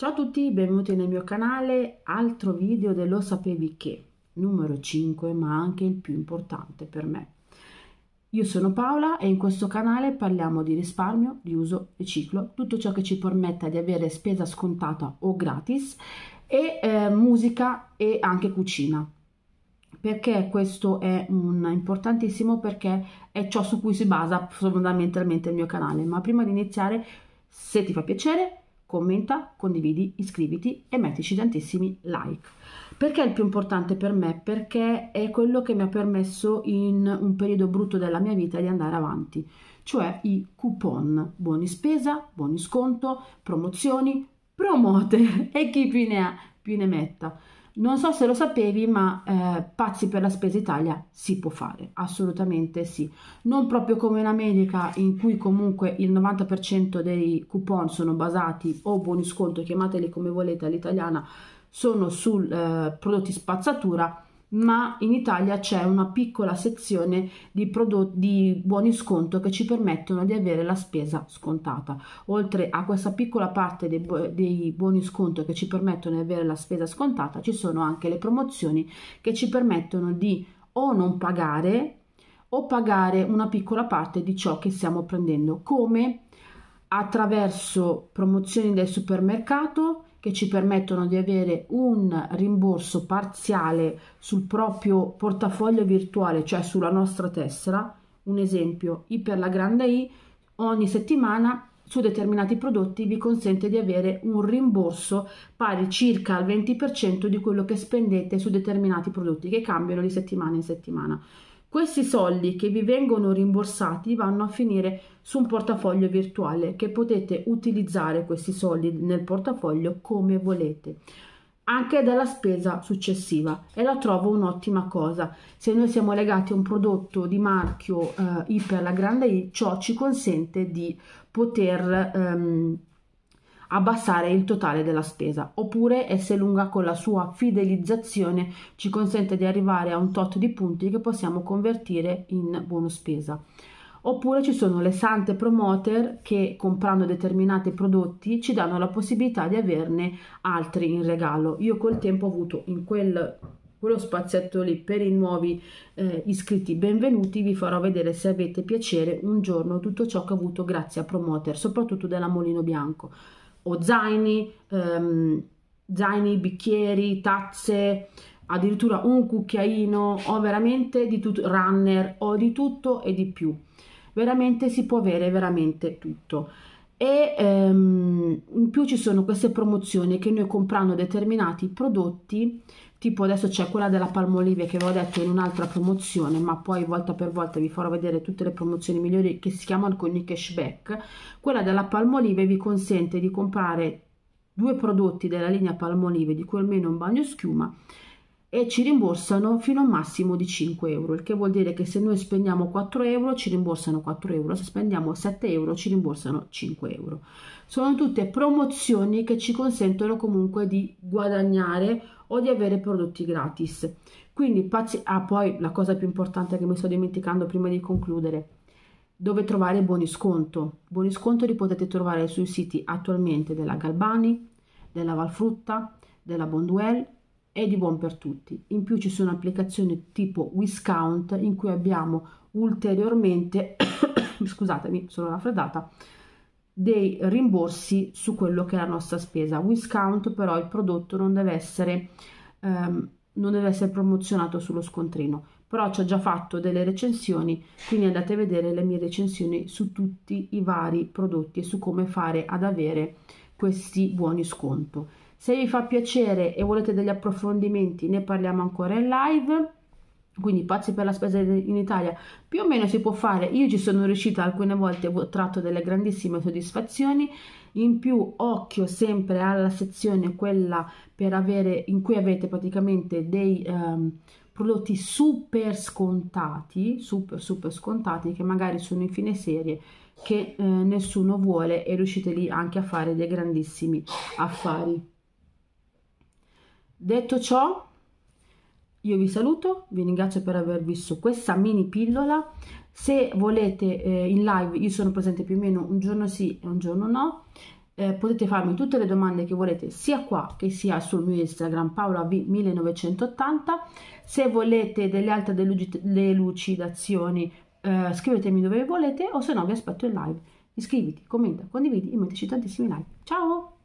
Ciao a tutti, benvenuti nel mio canale, altro video dello sapevi che, numero 5 ma anche il più importante per me. Io sono Paola e in questo canale parliamo di risparmio, di uso e ciclo, tutto ciò che ci permetta di avere spesa scontata o gratis e eh, musica e anche cucina. Perché questo è un importantissimo perché è ciò su cui si basa fondamentalmente il mio canale, ma prima di iniziare se ti fa piacere Commenta, condividi, iscriviti e mettici tantissimi like. Perché è il più importante per me? Perché è quello che mi ha permesso in un periodo brutto della mia vita di andare avanti, cioè i coupon, buoni spesa, buoni sconto, promozioni, promote e chi più ne ha più ne metta. Non so se lo sapevi, ma eh, pazzi per la spesa Italia si può fare, assolutamente sì. Non proprio come in America, in cui comunque il 90% dei coupon sono basati o buoni sconto, chiamateli come volete all'italiana, sono su eh, prodotti spazzatura ma in Italia c'è una piccola sezione di, prodotti, di buoni sconto che ci permettono di avere la spesa scontata. Oltre a questa piccola parte dei, bu dei buoni sconto che ci permettono di avere la spesa scontata, ci sono anche le promozioni che ci permettono di o non pagare o pagare una piccola parte di ciò che stiamo prendendo, come attraverso promozioni del supermercato, che ci permettono di avere un rimborso parziale sul proprio portafoglio virtuale, cioè sulla nostra tessera. Un esempio, I per la grande I, ogni settimana su determinati prodotti vi consente di avere un rimborso pari circa al 20% di quello che spendete su determinati prodotti che cambiano di settimana in settimana. Questi soldi che vi vengono rimborsati vanno a finire su un portafoglio virtuale che potete utilizzare questi soldi nel portafoglio come volete anche dalla spesa successiva e la trovo un'ottima cosa. Se noi siamo legati a un prodotto di marchio eh, I per la grande I, ciò ci consente di poter ehm, abbassare il totale della spesa, oppure S lunga con la sua fidelizzazione ci consente di arrivare a un tot di punti che possiamo convertire in buono spesa. Oppure ci sono le sante promoter che comprando determinati prodotti ci danno la possibilità di averne altri in regalo. Io col tempo ho avuto in quel quello spazietto lì per i nuovi eh, iscritti benvenuti vi farò vedere se avete piacere un giorno tutto ciò che ho avuto grazie a promoter soprattutto della Molino Bianco o zaini, ehm, zaini, bicchieri, tazze, addirittura un cucchiaino o veramente di tutto, runner o di tutto e di più. Veramente si può avere veramente tutto. E ehm, in più ci sono queste promozioni che noi comprando determinati prodotti tipo adesso c'è quella della Palmolive che avevo detto in un'altra promozione ma poi volta per volta vi farò vedere tutte le promozioni migliori che si chiamano con i cashback quella della Palmolive vi consente di comprare due prodotti della linea Palmolive di cui almeno un bagno schiuma e ci rimborsano fino a un massimo di 5 euro il che vuol dire che se noi spendiamo 4 euro ci rimborsano 4 euro se spendiamo 7 euro ci rimborsano 5 euro sono tutte promozioni che ci consentono comunque di guadagnare o di avere prodotti gratis. Quindi, pazi- ah, poi la cosa più importante che mi sto dimenticando prima di concludere, dove trovare buoni sconto. Buoni sconto li potete trovare sui siti attualmente della Galbani, della Valfrutta, della Bonduel e di Buon per Tutti. In più ci sono applicazioni tipo Wiscount in cui abbiamo ulteriormente, scusatemi, sono raffreddata, dei rimborsi su quello che è la nostra spesa. Wiscount però il prodotto non deve essere, ehm, non deve essere promozionato sullo scontrino, però ci ho già fatto delle recensioni, quindi andate a vedere le mie recensioni su tutti i vari prodotti e su come fare ad avere questi buoni sconto. Se vi fa piacere e volete degli approfondimenti ne parliamo ancora in live quindi pazzi per la spesa in Italia, più o meno si può fare, io ci sono riuscita alcune volte, ho tratto delle grandissime soddisfazioni, in più occhio sempre alla sezione quella per avere, in cui avete praticamente dei um, prodotti super scontati, super super scontati, che magari sono in fine serie, che eh, nessuno vuole e riuscite lì anche a fare dei grandissimi affari. Detto ciò, io vi saluto, vi ringrazio per aver visto questa mini pillola. Se volete eh, in live, io sono presente più o meno un giorno sì e un giorno no. Eh, potete farmi tutte le domande che volete sia qua che sia sul mio Instagram paolav1980 se volete delle altre delucidazioni eh, scrivetemi dove volete o se no vi aspetto in live iscriviti, commenta, condividi e mettici tantissimi like ciao